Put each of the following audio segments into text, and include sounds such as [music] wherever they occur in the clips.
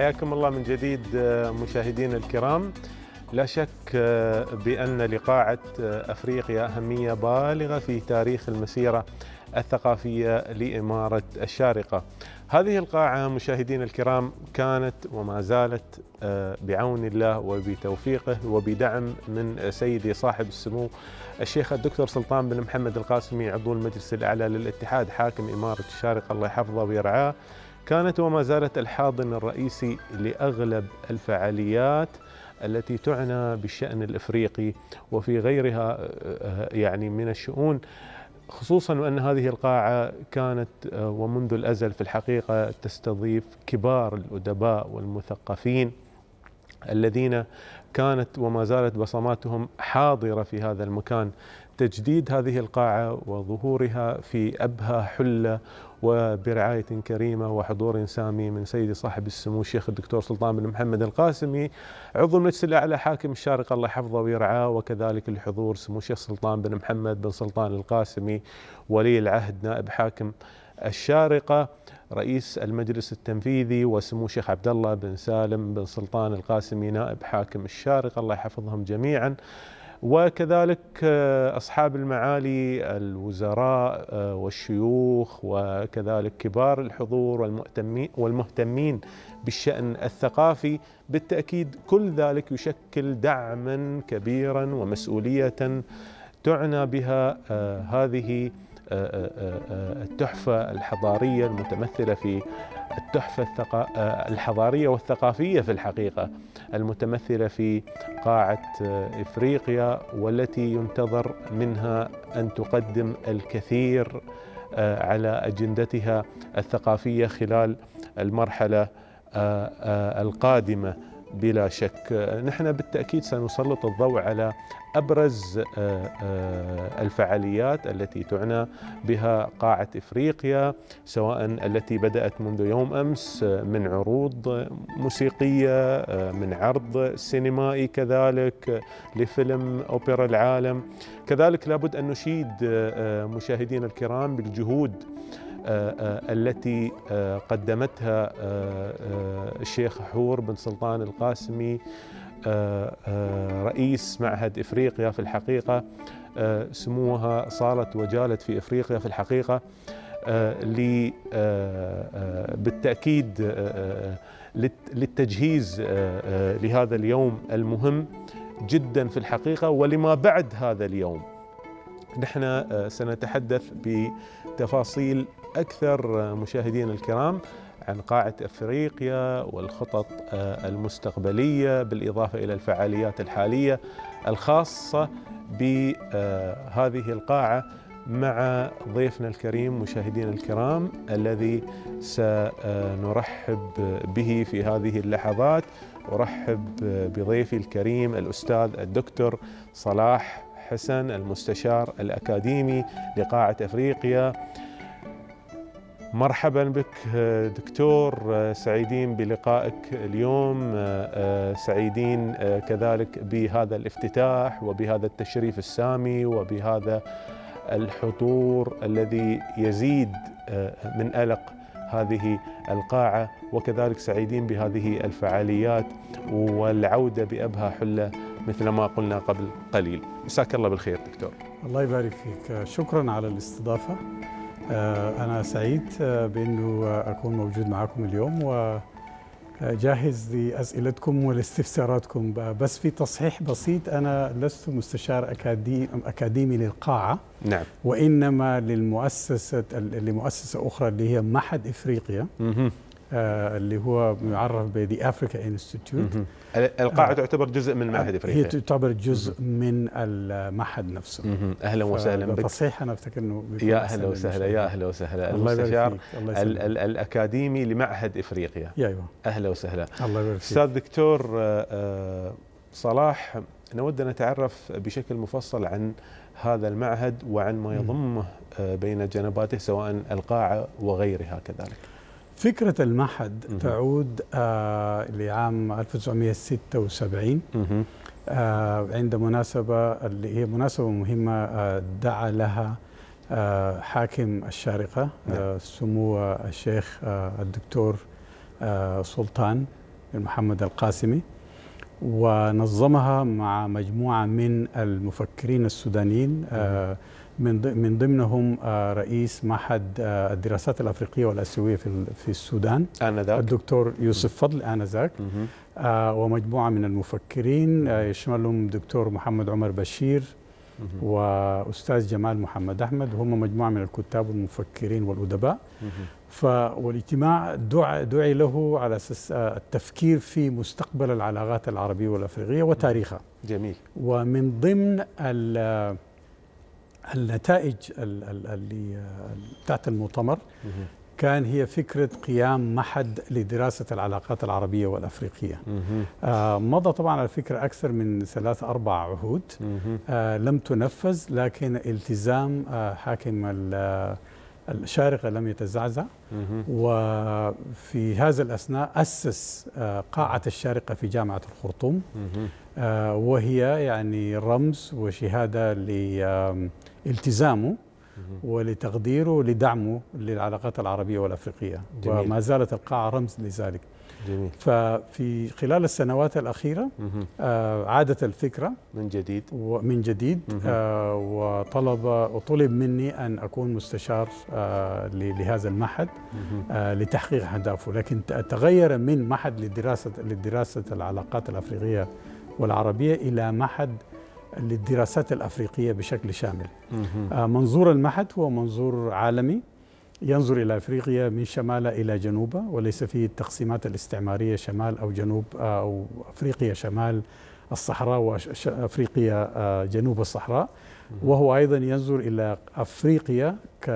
حياكم الله من جديد آه، مشاهدينا الكرام لا شك آه، بأن لقاعة آه، أفريقيا أهمية بالغة في تاريخ المسيرة الثقافية لإمارة الشارقة هذه القاعة مشاهدينا الكرام كانت وما زالت بعون الله وبتوفيقه وبدعم من سيدي صاحب السمو الشيخ الدكتور سلطان بن محمد القاسمي عضو المجلس الأعلى للاتحاد حاكم إمارة الشارقة الله يحفظه ويرعاه كانت وما زالت الحاضن الرئيسي لاغلب الفعاليات التي تعنى بالشان الافريقي وفي غيرها يعني من الشؤون خصوصا وان هذه القاعه كانت ومنذ الازل في الحقيقه تستضيف كبار الادباء والمثقفين الذين كانت وما زالت بصماتهم حاضره في هذا المكان تجديد هذه القاعه وظهورها في ابهى حله وبرعاية كريمة وحضور سامي من سيدي صاحب السمو الشيخ الدكتور سلطان بن محمد القاسمي عضو المجلس الأعلى حاكم الشارقة الله يحفظه ويرعاه وكذلك الحضور سمو الشيخ سلطان بن محمد بن سلطان القاسمي ولي العهد نائب حاكم الشارقة رئيس المجلس التنفيذي وسمو الشيخ عبد الله بن سالم بن سلطان القاسمي نائب حاكم الشارقة الله يحفظهم جميعاً وكذلك آه، أصحاب المعالي الوزراء آه، والشيوخ وكذلك كبار الحضور والمهتمين بالشأن الثقافي بالتأكيد كل ذلك يشكل دعما كبيرا ومسؤولية تعنى بها آه، هذه آه، آه، آه، التحفة الحضارية المتمثلة في التحفة الحضارية والثقافية في الحقيقة المتمثلة في قاعة إفريقيا والتي ينتظر منها أن تقدم الكثير على أجندتها الثقافية خلال المرحلة القادمة بلا شك نحن بالتأكيد سنسلط الضوء على أبرز آه، آه، الفعاليات التي تعنى بها قاعة إفريقيا سواء التي بدأت منذ يوم أمس آه، من عروض موسيقية من عرض سينمائي كذلك لفيلم أوبرا العالم كذلك لابد أن نشيد مشاهدينا الكرام بالجهود آه، آه، التي آه، قدمتها الشيخ حور بن سلطان القاسمي رئيس معهد افريقيا في الحقيقه سموها صارت وجالت في افريقيا في الحقيقه بالتاكيد للتجهيز لهذا اليوم المهم جدا في الحقيقه ولما بعد هذا اليوم نحن سنتحدث بتفاصيل أكثر مشاهدينا الكرام عن قاعة أفريقيا والخطط آه، المستقبلية بالإضافة إلى الفعاليات الحالية الخاصة بهذه آه، القاعة مع ضيفنا الكريم مشاهدينا الكرام الذي سنرحب به في هذه اللحظات أرحب بضيفي الكريم الأستاذ الدكتور صلاح حسن المستشار الأكاديمي لقاعة أفريقيا مرحبا بك آه، دكتور آه، سعيدين بلقائك اليوم آه، سعيدين كذلك بهذا الافتتاح وبهذا التشريف السامي وبهذا الحضور الذي يزيد من ألق هذه القاعة وكذلك سعيدين بهذه الفعاليات والعودة بأبهى حلة مثل ما قلنا قبل قليل مساك الله بالخير دكتور الله يبارك فيك شكرا على الاستضافة آه، أنا سعيد آه، بأنه أكون موجود معكم اليوم وجاهز لأسئلتكم ولاستفساراتكم بس في تصحيح بسيط أنا لست مستشار أكاديمي للقاعة نعم وإنما للمؤسسة لمؤسسة أخرى اللي هي معهد إفريقيا آه، اللي هو يعرف بذا افريكا انستيتيوت القاعه تعتبر جزء من معهد آه، افريقيا هي تعتبر جزء من المعهد نفسه اهلا وسهلا بك تصحيح انا افتكر انه يا اهلا وسهلا يا اهلا وسهلا المستشار الاكاديمي لمعهد افريقيا ايوه اهلا وسهلا الله يبارك فيك استاذ دكتور آه، صلاح نود ان نتعرف بشكل مفصل عن هذا المعهد وعن ما يضمه بين جنباته سواء القاعه وغيرها كذلك فكرة المعهد مه. تعود آه لعام 1976 آه عند مناسبة اللي هي مناسبة مهمة آه دعا لها آه حاكم الشارقة آه نعم. سمو الشيخ آه الدكتور آه سلطان محمد القاسمي ونظمها مع مجموعة من المفكرين السودانيين آه من من ضمنهم آه، رئيس معهد آه، الدراسات الافريقيه والاسيويه في في السودان آنذاك الدكتور يوسف فضل انذاك آه، ومجموعه من المفكرين يشملهم دكتور محمد عمر بشير واستاذ جمال محمد احمد وهم مجموعه من الكتاب والمفكرين والادباء فالاجتماع دعي, دعي له على اساس التفكير في مستقبل العلاقات العربيه والافريقيه وتاريخها جميل ومن ضمن النتائج اللي بتاعت آه، المؤتمر كان هي فكرة قيام محد لدراسة العلاقات العربية والأفريقية آه مضى طبعا على فكرة أكثر من ثلاث أربع عهود آه لم تنفذ لكن التزام آه حاكم الشارقة لم يتزعزع وفي هذا الأثناء أسس آه، قاعة الشارقة في جامعة الخرطوم آه، وهي يعني رمز وشهادة لالتزامه ولتقديره لدعمه للعلاقات العربية والأفريقية جميل. وما زالت القاعة رمز لذلك جميل. ففي خلال السنوات الأخيرة آه عادت الفكرة من جديد ومن جديد آه وطلب وطلب مني أن أكون مستشار آه لهذا المعهد آه لتحقيق أهدافه لكن تغير من معهد للدراسة للدراسة العلاقات الأفريقية والعربية إلى معهد للدراسات الأفريقية بشكل شامل آه منظور المعهد هو منظور عالمي ينظر إلى أفريقيا من شمال إلى جنوب وليس فيه التقسيمات الاستعمارية شمال أو جنوب آه، أو أفريقيا شمال الصحراء وأفريقيا آه، جنوب الصحراء وهو أيضا ينظر إلى أفريقيا ك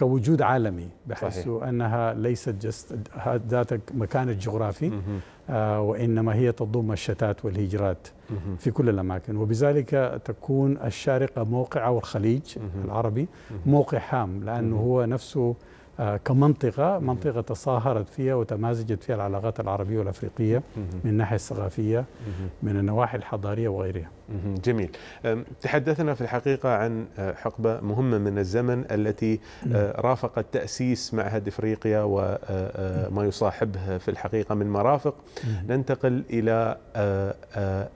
كوجود عالمي بحيث انها ليست جست ذات مكان جغرافي آه وانما هي تضم الشتات والهجرات في كل الاماكن وبذلك تكون الشارقه موقع او الخليج العربي موقع هام لانه هو نفسه آه كمنطقة منطقة تصاهرت فيها وتمازجت فيها العلاقات العربية والأفريقية من الناحية الثقافية من النواحي الحضارية وغيرها جميل تحدثنا في الحقيقة عن أه، حقبة مهمة من الزمن التي أه، نعم. رافقت تأسيس معهد إفريقيا وما أه، نعم. يصاحبه في الحقيقة من مرافق ننتقل إلى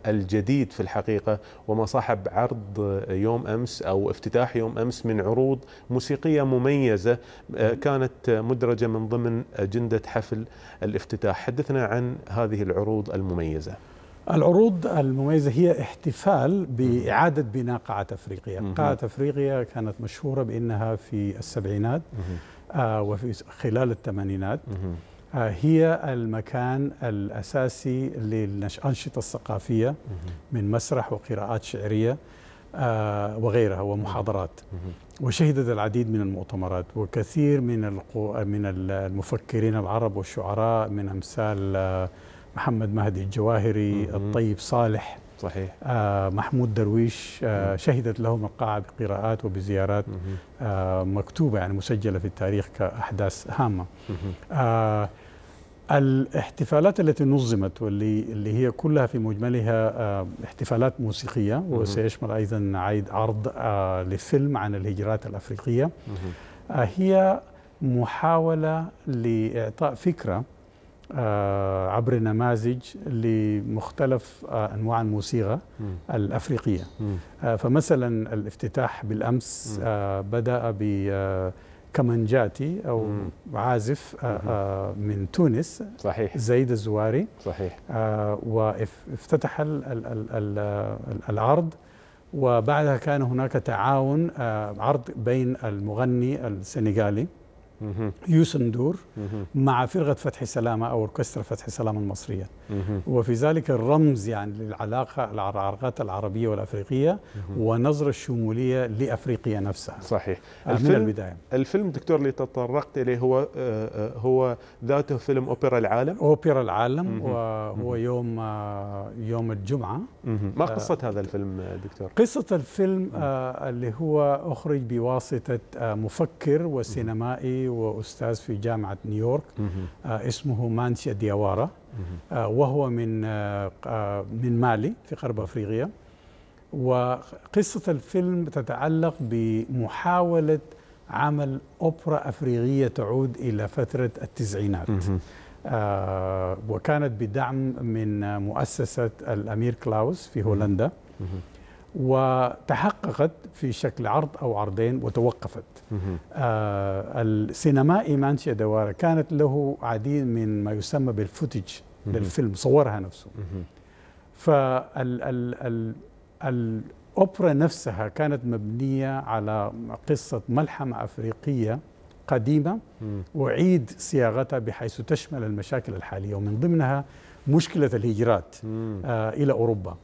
الجديد في الحقيقة وما صاحب عرض يوم أمس أو افتتاح يوم أمس من عروض موسيقية مميزة نعم. كانت مدرجة من ضمن أجندة حفل الافتتاح حدثنا عن هذه العروض المميزة العروض المميزة هي احتفال بإعادة بناء قاعة أفريقيا قاعة أفريقيا كانت مشهورة بأنها في السبعينات آه، وفي خلال الثمانينات آه، هي المكان الأساسي للأنشطة الثقافية من مسرح وقراءات شعرية آه، وغيرها ومحاضرات وشهدت العديد من المؤتمرات وكثير من من المفكرين العرب والشعراء من أمثال محمد مهدي الجواهري الطيب صالح صحيح آه محمود درويش آه شهدت لهم القاعة بقراءات وبزيارات آه مكتوبة يعني مسجلة في التاريخ كأحداث هامة آه الاحتفالات التي نظمت واللي اللي هي كلها في مجملها آه احتفالات موسيقية وسيشمل أيضا عيد عرض آه لفيلم عن الهجرات الأفريقية آه هي محاولة لإعطاء فكرة آه، عبر نماذج لمختلف آه، انواع الموسيقى الافريقيه آه، فمثلا الافتتاح بالامس بدا بكمنجاتي او عازف من تونس صحيح زيد الزواري صحيح وافتتح العرض وبعدها كان هناك تعاون عرض بين المغني السنغالي يوسن دور مع فرقة فتح سلامة أو أوركسترا فتح سلامة المصرية وفي ذلك الرمز يعني للعلاقة العلاقات العربية والأفريقية ونظرة الشمولية لأفريقيا نفسها صحيح آه، الفيلم من البداية الفيلم دكتور اللي تطرقت إليه هو آه، آه، هو ذاته فيلم أوبرا العالم أوبرا العالم وهو يوم يوم الجمعة ما قصة هذا الفيلم دكتور؟ قصة الفيلم اللي هو أخرج بواسطة مفكر وسينمائي هو أستاذ في جامعة نيويورك آه، اسمه مانسيا ديوارا آه، وهو من آه، من مالي في غرب أفريقيا وقصة الفيلم تتعلق بمحاولة عمل أوبرا أفريقية تعود إلى فترة التسعينات وكانت بدعم من مؤسسة الأمير كلاوس في هولندا وتحققت في شكل عرض أو عرضين وتوقفت آه السينمائي مانشيا دوارا كانت له عديد من ما يسمى بالفوتج للفيلم صورها نفسه فالاوبرا نفسها كانت مبنية على قصة ملحمة أفريقية قديمة وعيد صياغتها بحيث تشمل المشاكل الحالية ومن ضمنها مشكلة الهجرات آه إلى أوروبا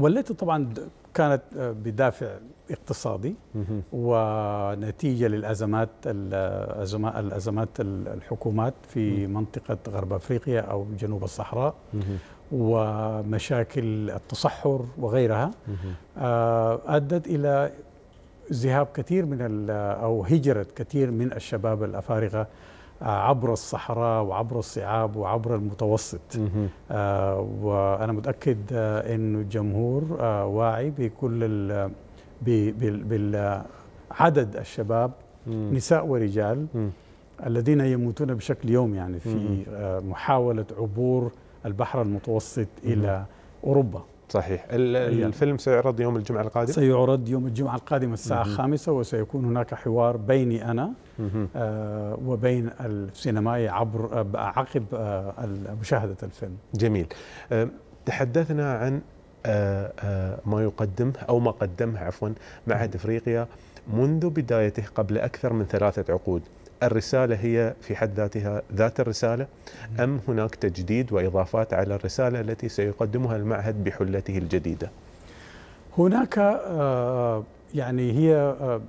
والتي طبعا كانت آه، بدافع اقتصادي ونتيجة للأزمات آه، الأزمات الحكومات في منطقة غرب أفريقيا أو جنوب الصحراء ومشاكل التصحر وغيرها آه، أدت إلى ذهاب كثير من أو هجرة كثير من الشباب الأفارقة عبر الصحراء وعبر الصعاب وعبر المتوسط آه، وأنا متأكد آه، أن الجمهور آه، واعي بكل بالعدد الشباب نساء ورجال الذين يموتون بشكل يوم يعني في محاولة عبور البحر المتوسط إلى أوروبا صحيح الفيلم سيعرض يوم الجمعة القادم؟ سيعرض يوم الجمعة القادمة الساعة الخامسة وسيكون هناك حوار بيني أنا آه وبين السينمائي عبر آه، عقب آه مشاهدة الفيلم جميل آه تحدثنا عن آه، آه، ما يقدمه أو ما قدمه عفوا معهد إفريقيا منذ بدايته قبل أكثر من ثلاثة عقود الرسالة هي في حد ذاتها ذات الرسالة أم هناك تجديد وإضافات على الرسالة التي سيقدمها المعهد بحلته الجديدة هناك آه، يعني هي آه،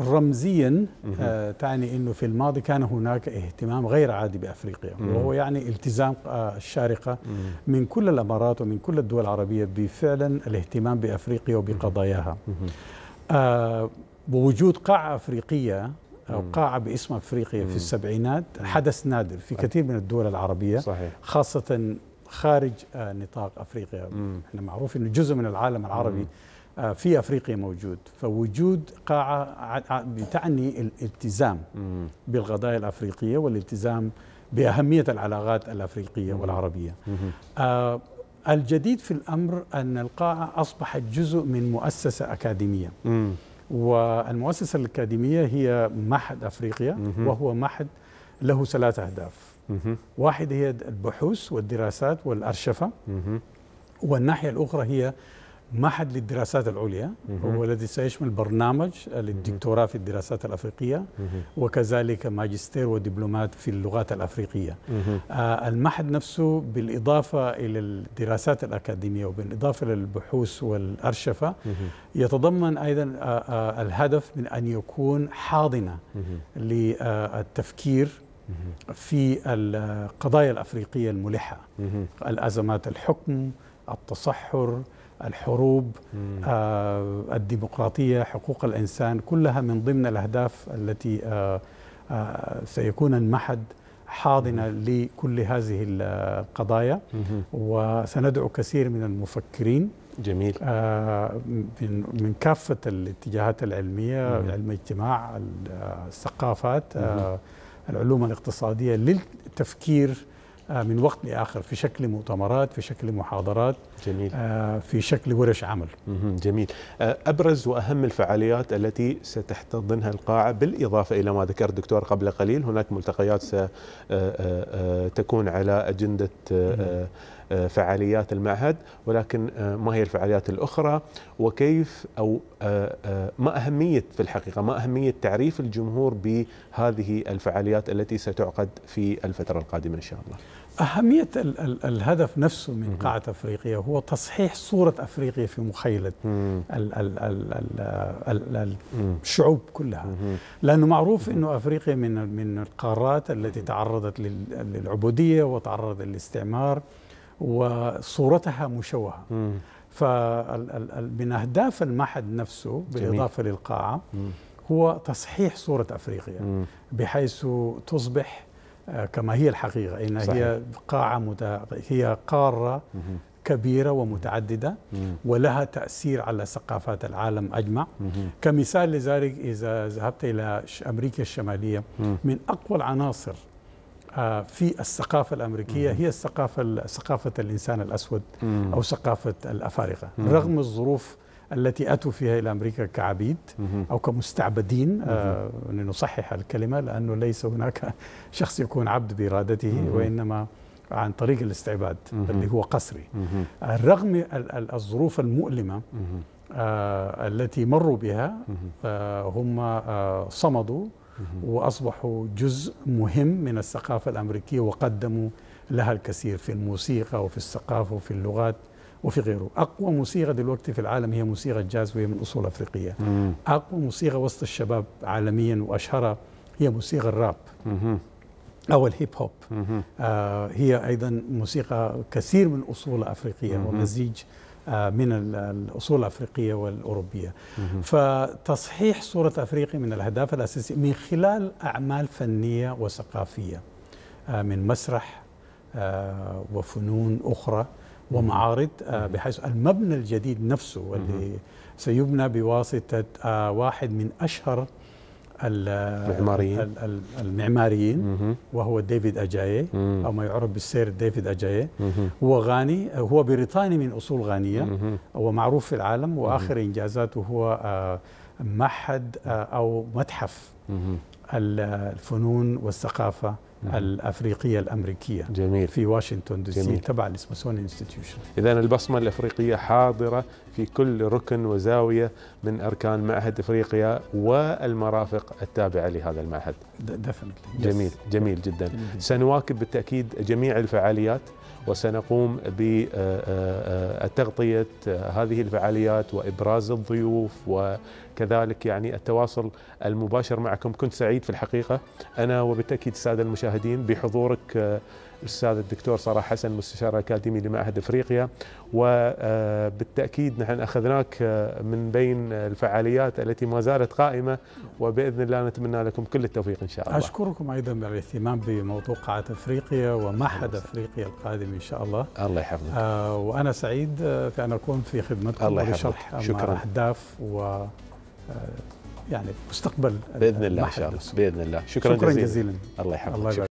رمزيا آه، تعني أنه في الماضي كان هناك اهتمام غير عادي بأفريقيا وهو يعني التزام الشارقة من كل الأمارات ومن كل الدول العربية بفعلا الاهتمام بأفريقيا وبقضاياها بوجود قاعة أفريقية أو قاعة باسم أفريقيا في السبعينات حدث نادر في كثير من الدول العربية صحيح. خاصة خارج آه، نطاق أفريقيا احنا معروف أنه جزء من العالم العربي آه، في أفريقيا موجود فوجود قاعة بتعني الالتزام بالقضايا الأفريقية والالتزام بأهمية العلاقات الأفريقية والعربية آه، الجديد في الأمر أن القاعة أصبحت جزء من مؤسسة أكاديمية والمؤسسة الأكاديمية هي معهد أفريقيا وهو معهد له ثلاثة أهداف واحدة هي البحوث والدراسات والأرشفة والناحية الأخرى هي معهد للدراسات العليا هو الذي سيشمل برنامج للدكتوراه في الدراسات الافريقيه وكذلك ماجستير ودبلومات في اللغات الافريقيه. آه، المعهد نفسه بالاضافه الى الدراسات الاكاديميه وبالاضافه للبحوث والارشفه يتضمن ايضا آه، آه، الهدف من ان يكون حاضنه للتفكير في القضايا الافريقيه الملحه الازمات الحكم التصحر الحروب آه الديمقراطية حقوق الإنسان كلها من ضمن الأهداف التي آه آه سيكون المحد حاضنة لكل هذه القضايا وسندعو كثير من المفكرين جميل آه، من من كافة الاتجاهات العلمية علم الاجتماع آه، الثقافات آه، العلوم الاقتصادية للتفكير آه، من وقت لاخر في شكل مؤتمرات في شكل محاضرات جميل آه، في شكل ورش عمل جميل آه، ابرز واهم الفعاليات التي ستحتضنها القاعه بالاضافه الى ما ذكر الدكتور قبل قليل هناك ملتقيات ستكون على اجنده آه، فعاليات المعهد ولكن آه، ما هي الفعاليات الأخرى وكيف أو آه، ما أهمية في الحقيقة ما أهمية تعريف الجمهور بهذه الفعاليات التي ستعقد في الفترة القادمة إن شاء الله أهمية الهدف نفسه من قاعة أفريقيا هو تصحيح صورة أفريقيا في مخيلة الشعوب كلها لأنه معروف أنه أفريقيا من من القارات التي تعرضت للعبودية وتعرضت للاستعمار وصورتها مشوهة فمن أهداف المعهد نفسه بالإضافة جميل. للقاعة هو تصحيح صورة أفريقيا مم. بحيث تصبح آه، كما هي الحقيقة إن صحيح. هي قاعة مت... هي قارة مم. كبيرة ومتعددة مم. ولها تأثير على ثقافات العالم أجمع مم. كمثال لذلك إذا ذهبت إلى أمريكا الشمالية مم. من أقوى العناصر آه، في الثقافة الأمريكية هي الثقافة ثقافة الإنسان الأسود أو ثقافة الأفارقة رغم الظروف التي أتوا فيها إلى أمريكا كعبيد أو كمستعبدين آه، لنصحح الكلمة لأنه ليس هناك [laughs] شخص يكون عبد بإرادته وإنما عن طريق الاستعباد اللي هو قسري آه، رغم الظروف المؤلمة التي مروا بها هم صمدوا وأصبحوا جزء مهم من الثقافة الأمريكية وقدموا لها الكثير في الموسيقى وفي الثقافة وفي اللغات وفي غيره أقوى موسيقى دلوقتي في العالم هي موسيقى الجاز وهي من أصول أفريقية مم. أقوى موسيقى وسط الشباب عالميا وأشهرها هي موسيقى الراب مم. أو الهيب هوب آه هي أيضا موسيقى كثير من أصول أفريقية مم. ومزيج آه، من الأصول الأفريقية والأوروبية فتصحيح صورة أفريقيا من الأهداف الأساسية من خلال أعمال فنية وثقافية آه، من مسرح آه، وفنون أخرى ومعارض بحيث المبنى الجديد نفسه اللي سيبنى بواسطة واحد من أشهر المعماريين المعماريين وهو ديفيد أجايي أو ما يعرف بالسير ديفيد أجايي هو غاني هو بريطاني من أصول غانية هو معروف في العالم وآخر إنجازاته هو آه، معهد آه، أو متحف الفنون والثقافة نعم. الافريقيه الامريكيه جميل في واشنطن دي سي تبع السميثسونيان انستتيوشن اذا البصمه الافريقيه حاضره في كل ركن وزاويه من اركان معهد افريقيا والمرافق التابعه لهذا المعهد ديفنتلي جميل yes. جميل جدا جميل. سنواكب بالتاكيد جميع الفعاليات وسنقوم بتغطيه آه، آه، آه، هذه الفعاليات وابراز الضيوف و كذلك يعني التواصل المباشر معكم كنت سعيد في الحقيقة أنا وبالتأكيد السادة المشاهدين بحضورك الأستاذ آه، الدكتور صلاح حسن مستشار أكاديمي لمعهد أفريقيا وبالتأكيد آه، نحن أخذناك آه، من بين الفعاليات التي ما زالت قائمة وبإذن الله نتمنى لكم كل التوفيق إن شاء الله أشكركم أيضا بالاهتمام بموضوع قاعة أفريقيا ومعهد أفريقيا القادم إن شاء الله الله يحفظك وأنا سعيد في أن أكون في خدمتكم الله يحفظك شكرا أهداف و يعني مستقبل باذن الله ان شاء الله باذن الله شكرا, شكرا جزيلا. جزيلا الله يحفظك